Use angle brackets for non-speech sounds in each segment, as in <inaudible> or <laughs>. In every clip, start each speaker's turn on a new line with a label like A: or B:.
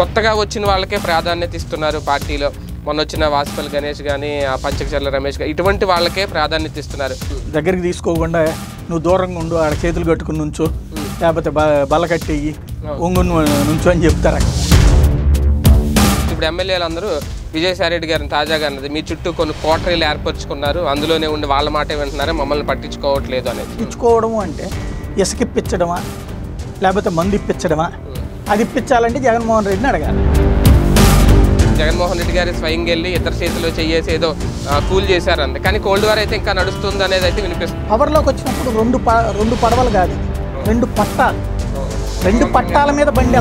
A: కొత్తగా వచ్చిన వాళ్ళకే ప్రాధాన్యత ఇస్తున్నారు పార్టీలో మొన్న వచ్చిన వాసుపల్లి గణేష్ కానీ పంచకచర్ల రమేష్ కానీ ఇటువంటి వాళ్ళకే ప్రాధాన్యత ఇస్తున్నారు
B: దగ్గరికి తీసుకోకుండా నువ్వు దూరంగా ఉండు ఆడ చేతులు కట్టుకుని నుంచు లేకపోతే బల కట్టి ఒంగు నుంచు అని చెప్తారు
A: ఇప్పుడు ఎమ్మెల్యేలు అందరూ విజయసాయి గారిని తాజాగా అన్నది మీ చుట్టూ కొన్ని కోటరీలు ఏర్పరచుకున్నారు అందులోనే ఉండి వాళ్ళ మాటే వింటున్నారా మమ్మల్ని పట్టించుకోవట్లేదు అనేది
B: ఇచ్చుకోవడము అంటే ఇసుకిప్పించడమా లేకపోతే మందు ఇప్పించడమా అది ఇప్పించాలంటే జగన్మోహన్ రెడ్డిని అడగాలి
A: జగన్మోహన్ రెడ్డి గారు స్వయంగా వెళ్ళి ఇతర చేతిలో చేసి ఏదో కూల్ చేశారంత కానీ కోల్డ్ వార్ అయితే ఇంకా నడుస్తుంది అనేది అయితే వినిపిస్తుంది
B: పవర్లోకి వచ్చినప్పుడు రెండు రెండు పడవలు కాదు రెండు పట్టాలు రెండు పట్టాల మీద బండి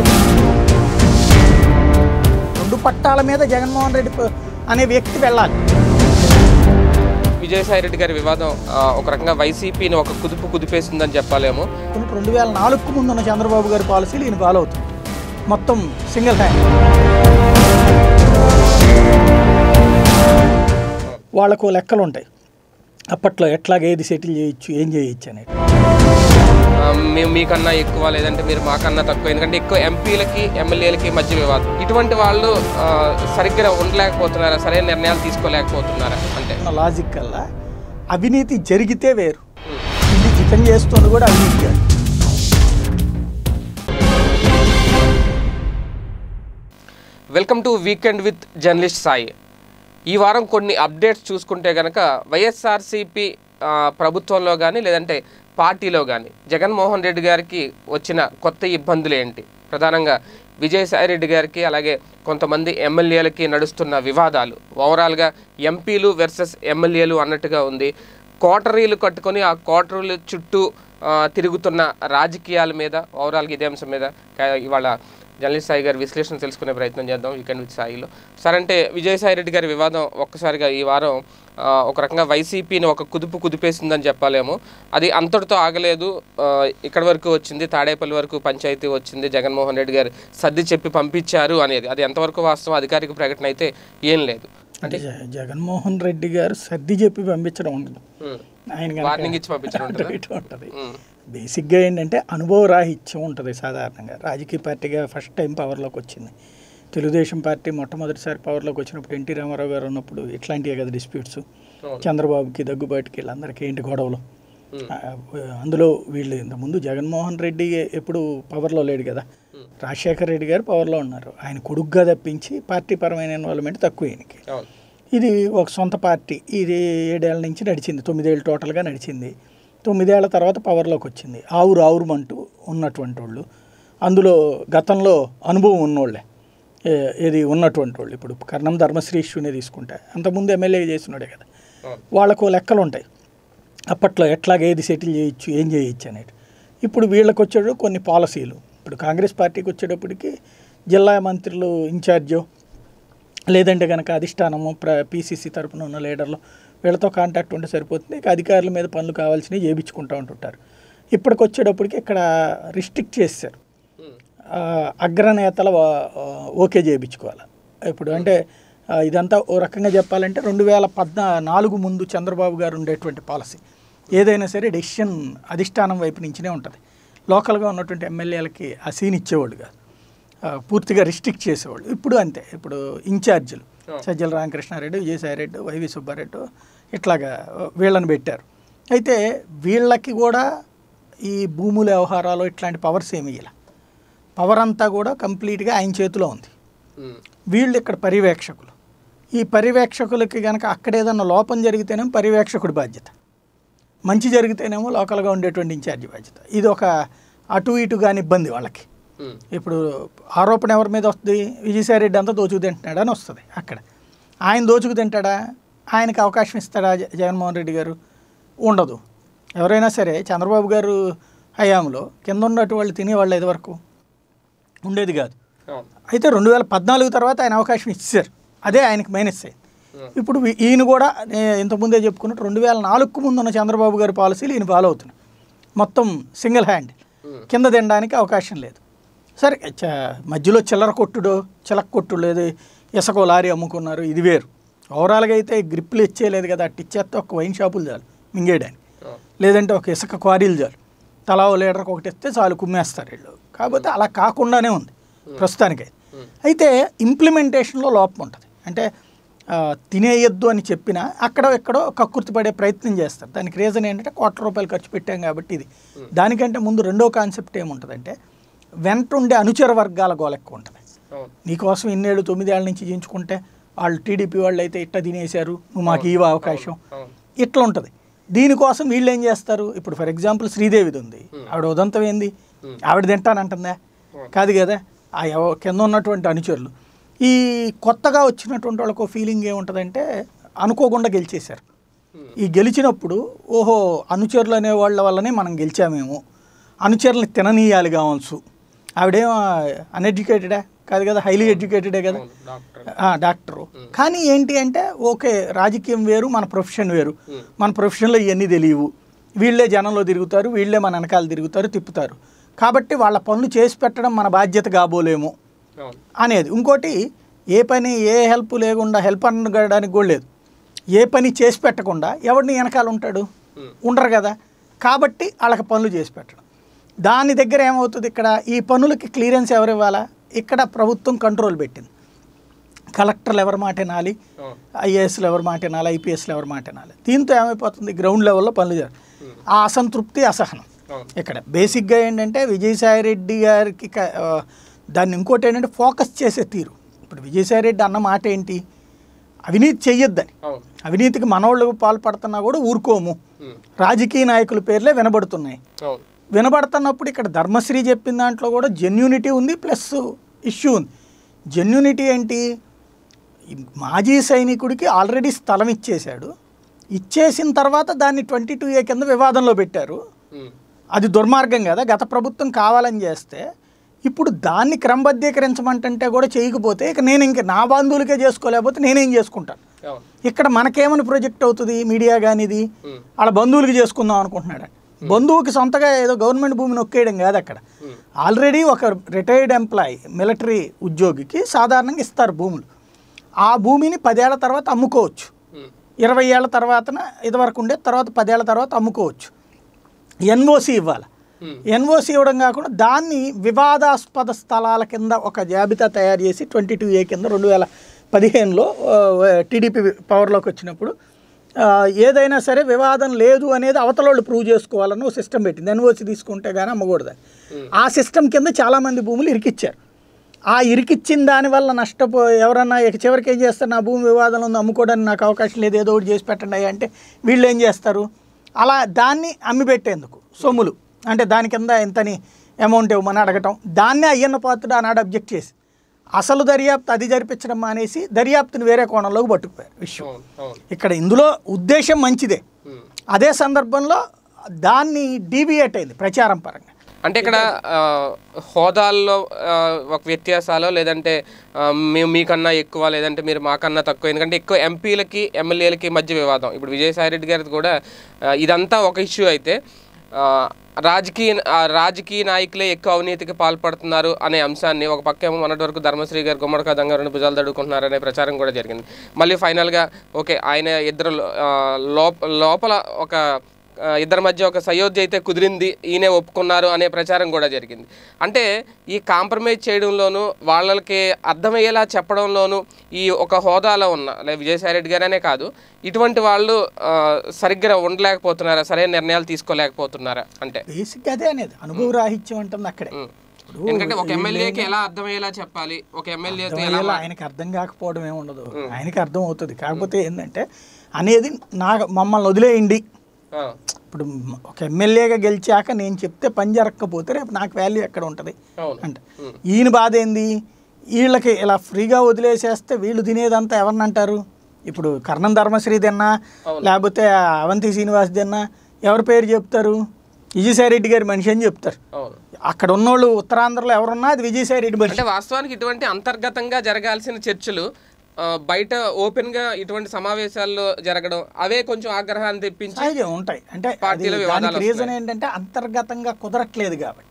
B: రెండు పట్టాల మీద జగన్మోహన్ రెడ్డి అనే వ్యక్తి వెళ్ళాలి
A: విజయసాయి రెడ్డి గారి వివాదం ఒక రకంగా వైసీపీని ఒక కుదుపు కుదిపేసిందని చెప్పాలేమో
B: రెండు వేల నాలుగుకు ముందున్న చంద్రబాబు గారి పాలసీలు ఈయన ఫాలో అవుతుంది మొత్తం సింగిల్ హ్యాండ్ వాళ్ళకు లెక్కలు ఉంటాయి అప్పట్లో ఎట్లాగ ఏది సెటిల్ చేయొచ్చు ఏం చేయొచ్చు అనేది
A: మేము మీకన్నా ఎక్కువ లేదంటే మీరు మాకన్నా తక్కువ ఎందుకంటే ఎక్కువ ఎంపీలకి ఎమ్మెల్యేలకి మధ్య వివాదం ఇటువంటి వాళ్ళు సరిగ్గా ఉండలేకపోతున్నారా సరైన నిర్ణయాలు తీసుకోలేకపోతున్నారా అంటే లాజిక్ కల్లా
B: అవినీతి జరిగితే వేరు ఇది జితం చేస్తుంది కూడా అవినీతి
A: welcome to weekend with journalist Sai ఈ వారం కొన్ని అప్డేట్స్ చూసుకుంటే కనుక వైఎస్ఆర్సీపీ ప్రభుత్వంలో కానీ లేదంటే పార్టీలో కానీ జగన్మోహన్ రెడ్డి గారికి వచ్చిన కొత్త ఇబ్బందులు ఏంటి ప్రధానంగా విజయసాయి రెడ్డి గారికి అలాగే కొంతమంది ఎమ్మెల్యేలకి నడుస్తున్న వివాదాలు ఓవరాల్గా ఎంపీలు వెర్సెస్ ఎమ్మెల్యేలు అన్నట్టుగా ఉంది కోటరీలు కట్టుకొని ఆ కోటరీలు చుట్టూ తిరుగుతున్న రాజకీయాల మీద ఓవరాల్గా ఇదే అంశం మీద ఇవాళ జర్నలిస్ట్ సాయి గారి విశ్లేషణ తెలుసుకునే ప్రయత్నం చేద్దాం వీకెండ్ విత్ సాయిలో సార్ అంటే విజయసాయి రెడ్డి గారి వివాదం ఒక్కసారిగా ఈ వారం ఒక రకంగా వైసీపీని ఒక కుదుపు కుదిపేసిందని చెప్పాలేమో అది అంతటితో ఆగలేదు ఇక్కడ వరకు వచ్చింది తాడేపల్లి వరకు పంచాయతీ వచ్చింది జగన్మోహన్ రెడ్డి గారు సర్ది చెప్పి పంపించారు అనేది అది ఎంతవరకు వాస్తవం అధికారిక ప్రకటన అయితే ఏం లేదు
B: అంటే జగన్మోహన్ రెడ్డి గారు సర్ది చెప్పి పంపించడం ఉండదు ఆయన వార్నింగ్ ఇచ్చి పంపించడం <laughs> ఉంటుంది బేసిక్గా ఏంటంటే అనుభవ రాహిత్యం ఉంటుంది సాధారణంగా రాజకీయ పార్టీగా ఫస్ట్ టైం పవర్లోకి వచ్చింది తెలుగుదేశం పార్టీ మొట్టమొదటిసారి పవర్లోకి వచ్చినప్పుడు ఎన్టీ రామారావు గారు ఉన్నప్పుడు ఇట్లాంటివే కదా డిస్ప్యూట్స్ చంద్రబాబుకి దగ్గుబాటుకి వీళ్ళందరికీ ఏంటి గొడవలు అందులో వీళ్ళు ఇంతకుముందు జగన్మోహన్ రెడ్డి ఎప్పుడు పవర్లో లేడు కదా రాజశేఖర రెడ్డి గారు పవర్లో ఉన్నారు ఆయన కొడుగ్గా తప్పించి పార్టీ పరమైన ఇన్వాల్వ్మెంట్ తక్కువ ఆయనకి ఇది ఒక సొంత పార్టీ ఇది ఏడేళ్ళ నుంచి నడిచింది తొమ్మిదేళ్ళు టోటల్గా నడిచింది తొమ్మిదేళ్ల తర్వాత పవర్లోకి వచ్చింది ఆవురు ఆవురుమంటూ ఉన్నటువంటి వాళ్ళు అందులో గతంలో అనుభవం ఉన్నోళ్ళే ఇది ఉన్నటువంటి వాళ్ళు ఇప్పుడు కర్ణం ధర్మశ్రీ ఇష్యూనే తీసుకుంటే అంతకుముందు ఎమ్మెల్యే చేస్తున్నాడే కదా వాళ్ళకు లెక్కలు ఉంటాయి అప్పట్లో ఏది సెటిల్ చేయొచ్చు ఏం చేయొచ్చు అనేది ఇప్పుడు వీళ్ళకి వచ్చాడు కొన్ని పాలసీలు ఇప్పుడు కాంగ్రెస్ పార్టీకి వచ్చేటప్పటికి జిల్లా మంత్రులు ఇన్ఛార్జో లేదంటే కనుక అధిష్టానము ప్ర పీసీసీ తరపున ఉన్న లీడర్లు వీళ్ళతో కాంటాక్ట్ ఉంటే సరిపోతుంది ఇక అధికారుల మీద పనులు కావాల్సినవి చేయించుకుంటూ ఉంటుంటారు ఇప్పటికి వచ్చేటప్పటికి ఇక్కడ రిస్ట్రిక్ట్ చేస్తారు hmm. అగ్రనేతల ఓకే చేయించుకోవాలి ఇప్పుడు అంటే ఇదంతా ఓ రకంగా చెప్పాలంటే రెండు వేల పద్నా నాలుగు ముందు చంద్రబాబు గారు ఉండేటువంటి పాలసీ ఏదైనా సరే డెసిషన్ అధిష్టానం వైపు నుంచినే ఉంటుంది లోకల్గా ఉన్నటువంటి ఎమ్మెల్యేలకి ఆ సీన్ ఇచ్చేవాళ్ళు కాదు పూర్తిగా రిస్ట్రిక్ట్ చేసేవాళ్ళు ఇప్పుడు అంతే ఇప్పుడు ఇన్ఛార్జీలు సజ్జల రామకృష్ణారెడ్డి విజయసాయిరెడ్డి వైవి సుబ్బారెడ్డి ఇట్లాగా వీళ్ళని పెట్టారు అయితే వీళ్ళకి కూడా ఈ భూముల వ్యవహారాలు ఇట్లాంటి పవర్స్ ఏమి ఇలా పవర్ అంతా కూడా కంప్లీట్గా ఆయన చేతిలో ఉంది వీళ్ళు ఇక్కడ పర్యవేక్షకులు ఈ పర్యవేక్షకులకి కనుక అక్కడ ఏదన్నా లోపం జరిగితేనేమో పర్యవేక్షకుడి బాధ్యత మంచి జరిగితేనేమో లోకల్గా ఉండేటువంటి ఇన్ఛార్జి బాధ్యత ఇది ఒక అటు ఇటు కానీ ఇబ్బంది వాళ్ళకి ఇప్పుడు ఆరోపణ ఎవరి మీద వస్తుంది విజయసాయి రెడ్డి అంతా దోచుకు తింటున్నాడు అని వస్తుంది అక్కడ ఆయన దోచుకు తింటాడా ఆయనకు అవకాశం ఇస్తాడా జగన్మోహన్ రెడ్డి గారు ఉండదు ఎవరైనా సరే చంద్రబాబు గారు హయాంలో కింద ఉన్నట్టు వాళ్ళు తినేవాళ్ళు ఇదివరకు ఉండేది కాదు అయితే రెండు వేల పద్నాలుగు తర్వాత ఆయన అవకాశం ఇచ్చారు అదే ఆయనకు మైనస్ అయింది ఇప్పుడు ఈయన కూడా ఇంతకుముందే చెప్పుకున్నట్టు రెండు వేల నాలుగుకు ముందు ఉన్న చంద్రబాబు గారి పాలసీలు ఈయన ఫాలో అవుతున్నాయి మొత్తం సింగిల్ హ్యాండ్ కింద తినడానికి అవకాశం లేదు సరే మధ్యలో చిల్లర కొట్టుడు చిలక కొట్టుడు లేదు ఇసుక లారీ అమ్ముకున్నారు ఇది వేరు ఓవరాల్గా అయితే గ్రిప్లు ఇచ్చేయలేదు కదా ఇచ్చేస్తే ఒక వైన్ షాపులు చాలు మింగేయడానికి లేదంటే ఒక ఇసుక క్వారీలు చాలు తలా లీటర్కి ఒకటి ఇస్తే చాలు కుమ్మేస్తారు వీళ్ళు కాకపోతే అలా కాకుండానే ఉంది ప్రస్తుతానికి అయితే ఇంప్లిమెంటేషన్లో లోపం ఉంటుంది అంటే తినేయొద్దు అని చెప్పినా అక్కడ ఎక్కడో కక్కుర్తి పడే ప్రయత్నం చేస్తారు దానికి రీజన్ ఏంటంటే కోట్ల రూపాయలు ఖర్చు పెట్టాం కాబట్టి ఇది దానికంటే ముందు రెండో కాన్సెప్ట్ ఏముంటుందంటే వెంట ఉండే అనుచర వర్గాల గోల ఎక్కువ ఉంటుంది నీకోసం ఇన్నేళ్ళు తొమ్మిదేళ్ళ నుంచి చేయించుకుంటే వాళ్ళు టీడీపీ వాళ్ళు అయితే ఇట్ట తినేశారు నువ్వు మాకు ఇవ అవకాశం ఇట్లా ఉంటుంది దీనికోసం వీళ్ళు ఏం చేస్తారు ఇప్పుడు ఫర్ ఎగ్జాంపుల్ శ్రీదేవిది ఉంది ఆవిడ ఉదంతం ఏంది ఆవిడ తింటానంటుందా కాదు కదా ఆ కింద ఉన్నటువంటి అనుచరులు ఈ కొత్తగా వచ్చినటువంటి వాళ్ళకు ఫీలింగ్ ఏముంటుందంటే అనుకోకుండా గెలిచేశారు ఈ గెలిచినప్పుడు ఓహో అనుచరులు అనే వాళ్ళ వల్లనే మనం గెలిచామేమో అనుచరులు తిననీయాలి కావచ్చు ఆవిడేం అన్ఎడ్యుకేటెడా కాదు కదా హైలీ ఎడ్యుకేటెడే కదా డాక్టరు కానీ ఏంటి అంటే ఓకే రాజకీయం వేరు మన ప్రొఫెషన్ వేరు మన ప్రొఫెషన్లో ఇవన్నీ తెలియవు వీళ్ళే జనంలో తిరుగుతారు వీళ్ళే మన వెనకాల తిరుగుతారు తిప్పుతారు కాబట్టి వాళ్ళ పనులు చేసి పెట్టడం మన బాధ్యత కాబోలేము అనేది ఇంకోటి ఏ పని ఏ హెల్ప్ లేకుండా హెల్ప్ అనగడానికి కూడా లేదు ఏ పని చేసి పెట్టకుండా ఎవరిని వెనకాల ఉంటాడు ఉండరు కదా కాబట్టి వాళ్ళకి పనులు చేసి పెట్టడం దాని దగ్గర ఏమవుతుంది ఇక్కడ ఈ పనులకి క్లియరెన్స్ ఎవరు ఇవ్వాలా ఇక్కడ ప్రభుత్వం కంట్రోల్ పెట్టింది కలెక్టర్లు ఎవరి మాట వినాలి ఐఏఎస్లు ఎవరు మాట వినాలి ఐపీఎస్లు ఎవరి మాట వినాలి దీంతో ఏమైపోతుంది గ్రౌండ్ లెవెల్లో పనులు చేయాలి ఆ అసంతృప్తి అసహనం ఇక్కడ బేసిక్గా ఏంటంటే విజయసాయి రెడ్డి గారికి దాన్ని ఇంకోటి ఏంటంటే ఫోకస్ చేసే తీరు ఇప్పుడు విజయసాయి రెడ్డి అన్న మాట ఏంటి అవినీతి చెయ్యొద్దని అవినీతికి మనవాళ్ళు పాల్పడుతున్నా కూడా ఊరుకోము రాజకీయ నాయకుల పేర్లే వినబడుతున్నాయి వినబడుతున్నప్పుడు ఇక్కడ ధర్మశ్రీ చెప్పిన దాంట్లో కూడా జెన్యూనిటీ ఉంది ప్లస్ ఇష్యూ ఉంది జెన్యూనిటీ ఏంటి మాజీ సైనికుడికి ఆల్రెడీ స్థలం ఇచ్చేశాడు ఇచ్చేసిన తర్వాత దాన్ని ట్వంటీ టూ ఏ కింద వివాదంలో పెట్టారు అది దుర్మార్గం కదా గత ప్రభుత్వం కావాలని చేస్తే ఇప్పుడు దాన్ని క్రమబద్ధీకరించమంటే కూడా చేయకపోతే ఇక నేను ఇంక నా బంధువులకే చేసుకోలేకపోతే నేనేం చేసుకుంటాను ఇక్కడ మనకేమని ప్రొజెక్ట్ అవుతుంది మీడియా కానిది వాళ్ళ బంధువులకి చేసుకుందాం అనుకుంటున్నాడు బంధువుకి సొంతగా ఏదో గవర్నమెంట్ భూమి నొక్కేయడం కాదు అక్కడ ఆల్రెడీ ఒక రిటైర్డ్ ఎంప్లాయీ మిలిటరీ ఉద్యోగికి సాధారణంగా ఇస్తారు భూములు ఆ భూమిని పదేళ్ల తర్వాత అమ్ముకోవచ్చు ఇరవై ఏళ్ళ తర్వాత ఇదివరకు ఉండే తర్వాత పదేళ్ల తర్వాత అమ్ముకోవచ్చు ఎన్ఓసి ఇవ్వాలి ఎన్ఓసి ఇవ్వడం కాకుండా దాన్ని వివాదాస్పద స్థలాల కింద ఒక జాబితా తయారు చేసి ట్వంటీ టూ ఏ కింద రెండు వేల పదిహేనులో టీడీపీ పవర్లోకి వచ్చినప్పుడు ఏదైనా సరే వివాదం లేదు అనేది అవతలోళ్ళు ప్రూవ్ చేసుకోవాలని ఒక సిస్టమ్ పెట్టింది ఎన్ఓసి తీసుకుంటే కానీ అమ్మకూడదు ఆ సిస్టమ్ కింద చాలామంది భూములు ఇరికిచ్చారు ఆ ఇరికిచ్చిన దానివల్ల నష్టపో ఎవరన్నా చివరికి ఏం చేస్తారు నా భూమి వివాదం ఉంది అమ్ముకోవడానికి నాకు అవకాశం లేదు ఏదో ఒకటి చేసి పెట్టండి అంటే వీళ్ళు ఏం చేస్తారు అలా దాన్ని అమ్మిపెట్టేందుకు సొమ్ములు అంటే దాని కింద ఎంతని అమౌంట్ ఇవ్వమని అడగటం దాన్నే అయ్యన్న పాత్రుడు ఆనాడు అబ్జెక్ట్ చేసి అసలు దర్యాప్తు అది జరిపించడం మానేసి దర్యాప్తుని వేరే కోణంలోకి పట్టుకుపోయారు విషయం ఇక్కడ ఇందులో ఉద్దేశం మంచిదే అదే సందర్భంలో దాన్ని డీవియేట్ అయింది ప్రచారం పరంగా
A: అంటే ఇక్కడ హోదాల్లో ఒక వ్యత్యాసాలు లేదంటే మేము మీకన్నా ఎక్కువ లేదంటే మీరు మాకన్నా తక్కువ ఎందుకంటే ఎక్కువ ఎంపీలకి ఎమ్మెల్యేలకి మధ్య వివాదం ఇప్పుడు విజయసాయి రెడ్డి గారిది కూడా ఇదంతా ఒక ఇష్యూ అయితే రాజకీయ రాజకీయ నాయకులే ఎక్కువ అవినీతికి పాల్పడుతున్నారు అనే అంశాన్ని ఒక పక్కేమో మొన్నటి వరకు ధర్మశ్రీ గారు గుమ్మడికా దంగ రెండు భుజాలు తడుకుంటున్నారనే ప్రచారం కూడా జరిగింది మళ్ళీ ఫైనల్గా ఓకే ఆయన ఇద్దరు లోపల ఒక ఇద్దరి మధ్య ఒక సయోధ్య అయితే కుదిరింది ఈయనే ఒప్పుకున్నారు అనే ప్రచారం కూడా జరిగింది అంటే ఈ కాంప్రమైజ్ చేయడంలోనూ వాళ్ళకి అర్థమయ్యేలా చెప్పడంలోనూ ఈ ఒక హోదాలో ఉన్న లేదా విజయసాయిరెడ్డి గారనే కాదు ఇటువంటి వాళ్ళు సరిగ్గా ఉండలేకపోతున్నారా సరైన నిర్ణయాలు తీసుకోలేకపోతున్నారా అంటే
B: బేసిక్గా అదే అనేది అనుభవ రాహిత్యం అంటుంది అక్కడే ఎందుకంటే ఒక ఎమ్మెల్యేకి ఎలా
A: అర్థమయ్యేలా చెప్పాలి ఒక ఎమ్మెల్యేతో ఎలా ఆయనకి
B: అర్థం కాకపోవడం ఏముండదు ఆయనకి అర్థం అవుతుంది కాకపోతే ఏంటంటే అనేది నా మమ్మల్ని వదిలేయండి ఇప్పుడు ఒక ఎమ్మెల్యేగా గెలిచాక నేను చెప్తే పని జరగకపోతే రేపు నాకు వాల్యూ ఎక్కడ ఉంటుంది అంటే ఈయన బాధ ఏంది వీళ్ళకి ఇలా ఫ్రీగా వదిలేసేస్తే వీళ్ళు తినేదంతా ఎవరిని అంటారు ఇప్పుడు కర్ణం ధర్మశ్రీ తిన్నా లేకపోతే అవంతి శ్రీనివాస్ తిన్నా ఎవరి పేరు చెప్తారు రెడ్డి గారి మనిషి అని చెప్తారు అక్కడ ఉన్నోళ్ళు ఉత్తరాంధ్రలో ఎవరున్నా అది రెడ్డి మనిషి
A: వాస్తవానికి ఇటువంటి అంతర్గతంగా జరగాల్సిన చర్చలు బయట ఓపెన్ గా ఇటువంటి సమావేశాల్లో జరగడం అవే కొంచెం ఆగ్రహాన్ని తెప్పించి ఉంటాయి
B: అంటే రీజన్ ఏంటంటే అంతర్గతంగా కుదరట్లేదు కాబట్టి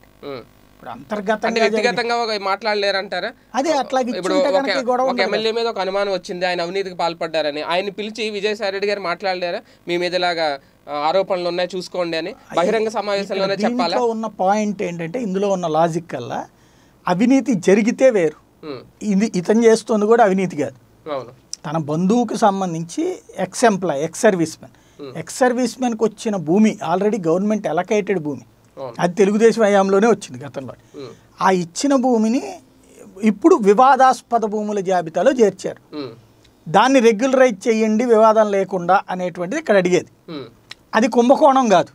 B: ఇప్పుడు అంతర్గతంగా వ్యక్తిగతంగా
A: మాట్లాడలేరంటారా అదే అట్లాగే ఇప్పుడు ఒక ఎమ్మెల్యే మీద ఒక అనుమానం వచ్చింది ఆయన అవినీతికి పాల్పడ్డారని ఆయన పిలిచి విజయసాయి రెడ్డి గారు మాట్లాడలేరా మీ మీద ఇలాగా ఆరోపణలు ఉన్నాయి చూసుకోండి అని బహిరంగ సమావేశంలో చెప్పాలా
B: ఉన్న పాయింట్ ఏంటంటే ఇందులో ఉన్న లాజిక్ కల్లా అవినీతి జరిగితే వేరు ఇది ఇతను చేస్తుంది కూడా అవినీతి కాదు తన బంధువుకి సంబంధించి ex employee ex servicemen ex సర్వీస్ మెన్కి వచ్చిన భూమి ఆల్రెడీ గవర్నమెంట్ ఎలకేటెడ్ భూమి అది తెలుగుదేశం హయాంలోనే వచ్చింది గతంలో ఆ ఇచ్చిన భూమిని ఇప్పుడు వివాదాస్పద భూముల జాబితాలో చేర్చారు దాన్ని రెగ్యులరైజ్ చేయండి వివాదం లేకుండా అనేటువంటిది ఇక్కడ అడిగేది అది కుంభకోణం కాదు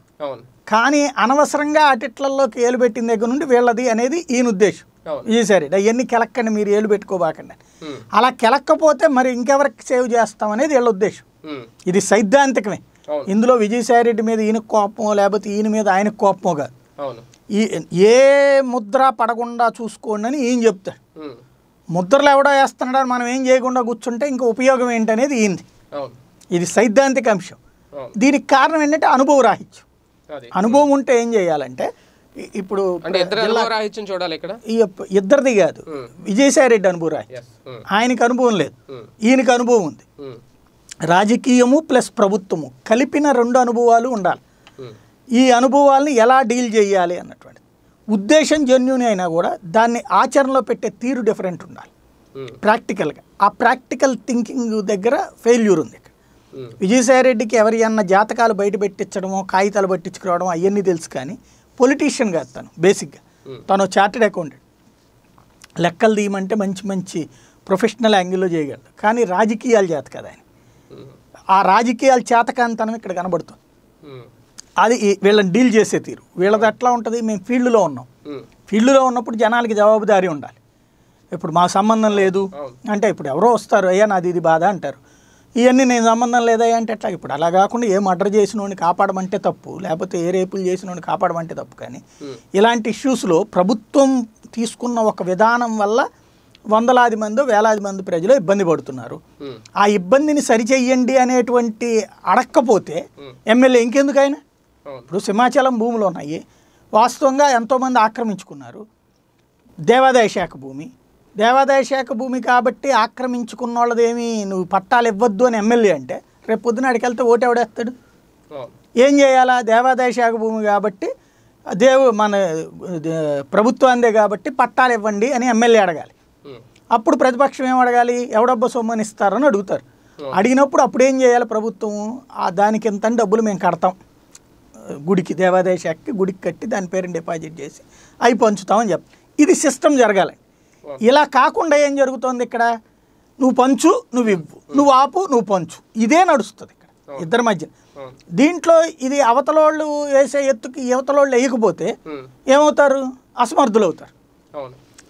B: కానీ అనవసరంగా అటిట్లల్లో ఏలు పెట్టిన దగ్గర నుండి వీళ్ళది అనేది ఈయన ఉద్దేశం ఈసారి అవన్నీ కెలక్కండి మీరు ఏళ్ళు పెట్టుకోబాకండి అలా కెలక్కపోతే మరి ఇంకెవరికి సేవ్ చేస్తాం అనేది వీళ్ళ ఉద్దేశం ఇది సైద్ధాంతికమే ఇందులో విజయసాయి రెడ్డి మీద ఈయన కోపమో లేకపోతే ఈయన మీద ఆయనకు కోపమో కాదు ఈ ఏ ముద్ర పడకుండా చూసుకోండి అని ఈయన చెప్తాడు ముద్రలు ఎవడో వేస్తున్నాడని మనం ఏం చేయకుండా కూర్చుంటే ఇంకా ఉపయోగం ఏంటనేది ఈయనది ఇది సైద్ధాంతిక అంశం దీనికి కారణం ఏంటంటే అనుభవ రాహిత్యం అనుభవం ఉంటే ఏం చేయాలంటే
A: ఇప్పుడు చూడాలి ఇక్కడ
B: ఇద్దరిది కాదు రెడ్డి అనుభవం రాహిత్యం ఆయనకు అనుభవం లేదు ఈయనకు అనుభవం ఉంది రాజకీయము ప్లస్ ప్రభుత్వము కలిపిన రెండు అనుభవాలు ఉండాలి ఈ అనుభవాల్ని ఎలా డీల్ చేయాలి అన్నటువంటి ఉద్దేశం జెన్యున్ అయినా కూడా దాన్ని ఆచరణలో పెట్టే తీరు డిఫరెంట్ ఉండాలి ప్రాక్టికల్గా ఆ ప్రాక్టికల్ థింకింగ్ దగ్గర ఫెయిల్యూర్ ఉంది విజయసాయి విజయసాయిరెడ్డికి ఎవరి అన్న జాతకాలు బయట పెట్టించడమో కాగితాలు పట్టించుకురావడం అవన్నీ తెలుసు కానీ పొలిటీషియన్ కాదు తను బేసిక్గా hmm. తను చార్టెడ్ అకౌంటెంట్ లెక్కలు తీయమంటే మంచి మంచి ప్రొఫెషనల్ యాంగిల్లో చేయగలరు కానీ రాజకీయాలు చేత కదా ఆయన hmm. ఆ రాజకీయాలు తనం ఇక్కడ కనబడుతుంది hmm. అది వీళ్ళని డీల్ చేసే తీరు వీళ్ళది ఎట్లా ఉంటుంది మేము ఫీల్డ్లో ఉన్నాం ఫీల్డ్లో ఉన్నప్పుడు జనాలకి జవాబుదారీ ఉండాలి ఇప్పుడు మా సంబంధం లేదు అంటే ఇప్పుడు ఎవరో వస్తారు అయ్యా నాది ఇది బాధ అంటారు ఇవన్నీ నేను సంబంధం లేదా అంటే అట్లా ఇప్పుడు అలా కాకుండా ఏ చేసిన వాడిని కాపాడమంటే తప్పు లేకపోతే ఏ రేపులు వాడిని కాపాడమంటే తప్పు కానీ ఇలాంటి ఇష్యూస్లో ప్రభుత్వం తీసుకున్న ఒక విధానం వల్ల వందలాది మంది వేలాది మంది ప్రజలు ఇబ్బంది పడుతున్నారు ఆ ఇబ్బందిని సరిచేయండి అనేటువంటి అడక్కపోతే ఎమ్మెల్యే ఇంకెందుకు ఆయన ఇప్పుడు సింహాచలం భూములు ఉన్నాయి వాస్తవంగా ఎంతోమంది ఆక్రమించుకున్నారు దేవాదాయ శాఖ భూమి దేవాదాయ శాఖ భూమి కాబట్టి ఆక్రమించుకున్న వాళ్ళదేమి నువ్వు పట్టాలు ఇవ్వద్దు అని ఎమ్మెల్యే అంటే రేపు పొద్దున అడికి వెళ్తే ఓటు ఎవడేస్తాడు ఏం చేయాలా దేవాదాయ శాఖ భూమి కాబట్టి దేవు మన ప్రభుత్వాందే కాబట్టి పట్టాలు ఇవ్వండి అని ఎమ్మెల్యే అడగాలి అప్పుడు ప్రతిపక్షం ఏం అడగాలి ఎవడబ్బ సొమ్మని ఇస్తారని అడుగుతారు అడిగినప్పుడు అప్పుడు ఏం చేయాలి ప్రభుత్వం ఆ దానికి ఎంత డబ్బులు మేము కడతాం గుడికి దేవాదాయ శాఖకి గుడికి కట్టి దాని పేరుని డిపాజిట్ చేసి అవి పంచుతామని చెప్పి ఇది సిస్టమ్ జరగాలి ఇలా కాకుండా ఏం జరుగుతుంది ఇక్కడ నువ్వు పంచు నువ్వు ఇవ్వు నువ్వు ఆపు నువ్వు పంచు ఇదే నడుస్తుంది ఇక్కడ ఇద్దరి మధ్య దీంట్లో ఇది అవతలోళ్ళు వేసే ఎత్తుకి యువతలోళ్ళు వేయకపోతే ఏమవుతారు అసమర్థులు అవుతారు